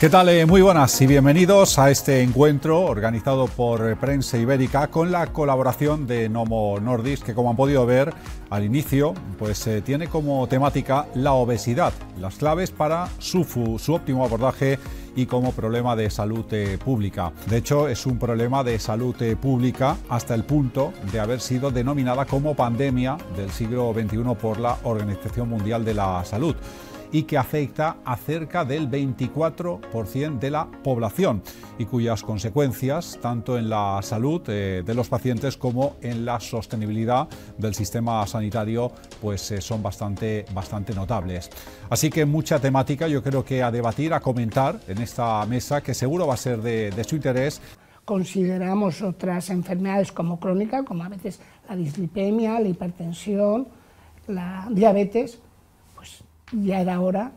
¿Qué tal? Eh, muy buenas y bienvenidos a este encuentro organizado por Prensa Ibérica con la colaboración de Nomo Nordis, que como han podido ver al inicio, pues eh, tiene como temática la obesidad, las claves para su, su óptimo abordaje y como problema de salud eh, pública. De hecho, es un problema de salud pública hasta el punto de haber sido denominada como pandemia del siglo XXI por la Organización Mundial de la Salud y que afecta a cerca del 24% de la población y cuyas consecuencias, tanto en la salud eh, de los pacientes como en la sostenibilidad del sistema sanitario, pues eh, son bastante, bastante notables. Así que mucha temática yo creo que a debatir, a comentar en esta mesa que seguro va a ser de, de su interés consideramos otras enfermedades como crónicas, como a veces la dislipemia, la hipertensión, la diabetes, ya era hora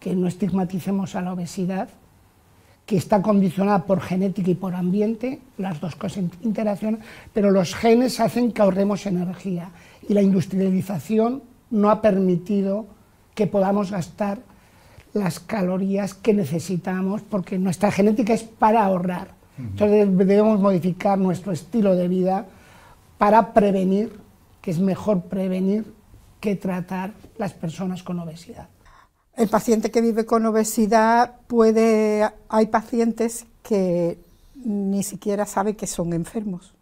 que no estigmaticemos a la obesidad, que está condicionada por genética y por ambiente, las dos cosas interaccionan, pero los genes hacen que ahorremos energía y la industrialización no ha permitido que podamos gastar las calorías que necesitamos porque nuestra genética es para ahorrar. Entonces debemos modificar nuestro estilo de vida para prevenir, que es mejor prevenir que tratar las personas con obesidad. El paciente que vive con obesidad puede, hay pacientes que ni siquiera sabe que son enfermos.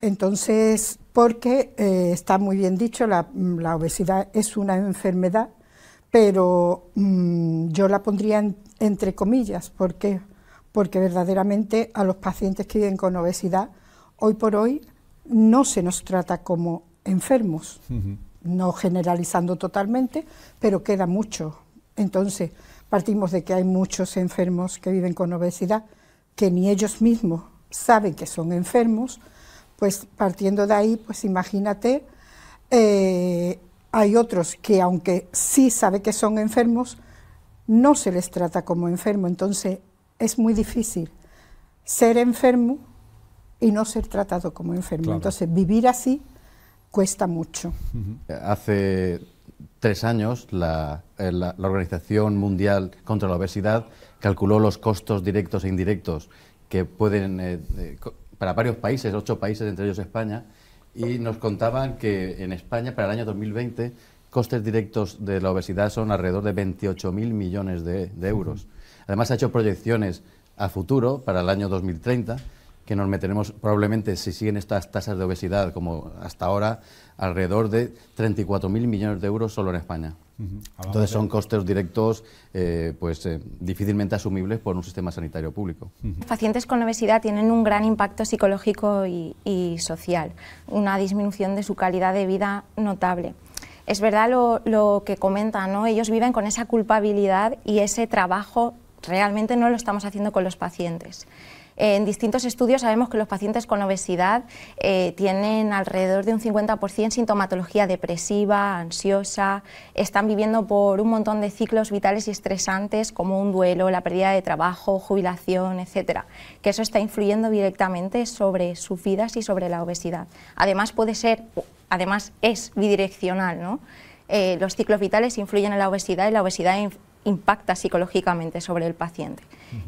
Entonces, porque eh, está muy bien dicho, la, obesidad es una enfermedad, pero mm, yo la pondría entre comillas, ¿por qué? Porque verdaderamente a los pacientes que viven con obesidad, hoy por hoy no se nos trata como enfermos, no generalizando totalmente, pero queda mucho. Entonces, partimos de que hay muchos enfermos que viven con obesidad, que ni ellos mismos saben que son enfermos, pues partiendo de ahí, pues imagínate, eh, hay otros que aunque sí sabe que son enfermos, no se les trata como enfermo, entonces es muy difícil ser enfermo y no ser tratado como enfermo. Entonces, vivir así cuesta mucho. Hace tres años eh, la, Organización Mundial contra la Obesidad calculó los costos directos e indirectos que pueden, eh, para varios países, ocho países, entre ellos España, y nos contaban que en España para el año 2020 costes directos de la obesidad son alrededor de 28.000 millones de euros. Además, ha hecho proyecciones a futuro para el año 2030 que nos meteremos probablemente, si siguen estas tasas de obesidad como hasta ahora, alrededor de 34.000 millones de euros solo en España. Entonces son costes directos eh, pues, eh, difícilmente asumibles por un sistema sanitario público. Los Pacientes con obesidad tienen un gran impacto psicológico y, social, una disminución de su calidad de vida notable. Es verdad lo, que comentan, ¿no? ellos viven con esa culpabilidad y ese trabajo realmente no lo estamos haciendo con los pacientes. En distintos estudios sabemos que los pacientes con obesidad eh, tienen alrededor de un 50% sintomatología depresiva, ansiosa, están viviendo por un montón de ciclos vitales y estresantes como un duelo, la pérdida de trabajo, jubilación, etcétera, que eso está influyendo directamente sobre sus vidas y sobre la obesidad. Además puede ser, además es bidireccional, ¿no? Eh, los ciclos vitales influyen en la obesidad y la obesidad impacta psicológicamente sobre el paciente.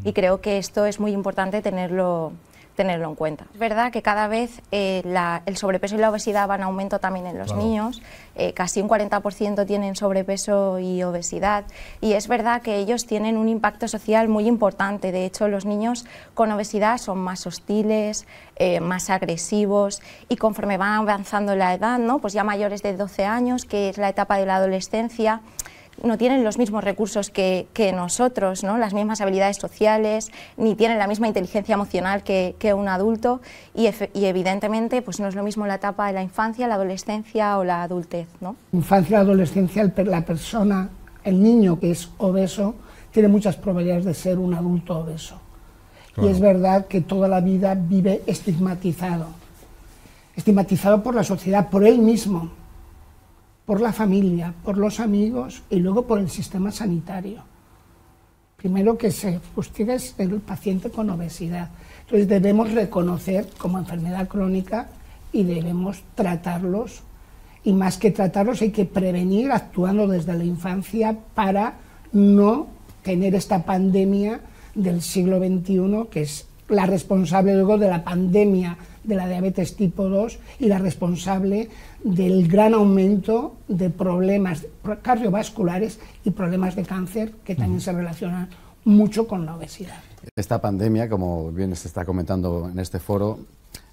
Y creo que esto es muy importante tenerlo, tenerlo en cuenta. Es verdad que cada vez eh, el sobrepeso y la obesidad van a aumento también en los niños, eh, casi un 40% tienen sobrepeso y obesidad, y es verdad que ellos tienen un impacto social muy importante, de hecho los niños con obesidad son más hostiles, eh, más agresivos, y conforme van avanzando la edad, ¿no? pues ya mayores de 12 años, que es la etapa de la adolescencia, no tienen los mismos recursos que, nosotros, ¿no? las mismas habilidades sociales, ni tienen la misma inteligencia emocional que, un adulto y, evidentemente pues no es lo mismo la etapa de la infancia, la adolescencia o la adultez. ¿no? Infancia, adolescencia, la persona, el niño que es obeso, tiene muchas probabilidades de ser un adulto obeso. Y es verdad que toda la vida vive estigmatizado, estigmatizado por la sociedad, por él mismo, por la familia, por los amigos y luego por el sistema sanitario. Primero que se justifique el paciente con obesidad. Entonces debemos reconocer como enfermedad crónica y debemos tratarlos. Y más que tratarlos hay que prevenir actuando desde la infancia para no tener esta pandemia del siglo XXI que es la responsable luego de la pandemia de la diabetes tipo 2 y la responsable del gran aumento de problemas cardiovasculares y problemas de cáncer que también se relacionan mucho con la obesidad. Esta pandemia, como bien se está comentando en este foro,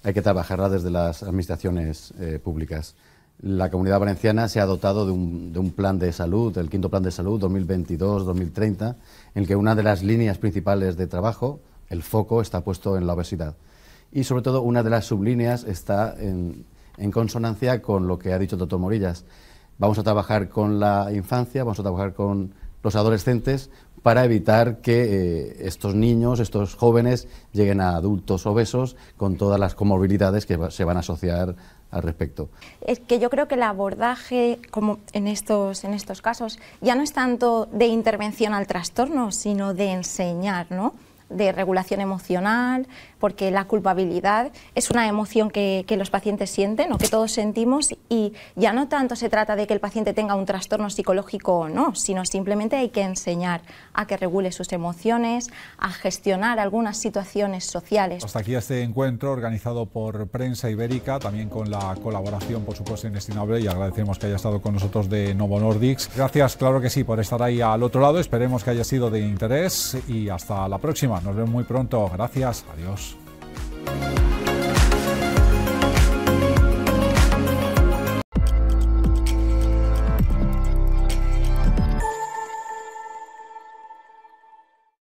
hay que trabajarla desde las administraciones eh, públicas. La comunidad valenciana se ha dotado de un, de un plan de salud, el quinto plan de salud 2022-2030, en el que una de las líneas principales de trabajo el foco está puesto en la obesidad. Y sobre todo una de las sublíneas está en, consonancia con lo que ha dicho el doctor Morillas. Vamos a trabajar con la infancia, vamos a trabajar con los adolescentes para evitar que eh, estos niños, estos jóvenes, lleguen a adultos obesos con todas las comorbilidades que se van a asociar al respecto. Es que yo creo que el abordaje, como en estos, en estos casos, ya no es tanto de intervención al trastorno, sino de enseñar, ¿no? de regulación emocional, porque la culpabilidad es una emoción que, que, los pacientes sienten o que todos sentimos y ya no tanto se trata de que el paciente tenga un trastorno psicológico o no, sino simplemente hay que enseñar a que regule sus emociones, a gestionar algunas situaciones sociales. Hasta aquí este encuentro organizado por Prensa Ibérica, también con la colaboración, por supuesto, inestimable y agradecemos que haya estado con nosotros de Novo Nordics. Gracias, claro que sí, por estar ahí al otro lado. Esperemos que haya sido de interés y hasta la próxima. Nos vemos muy pronto. Gracias. Adiós.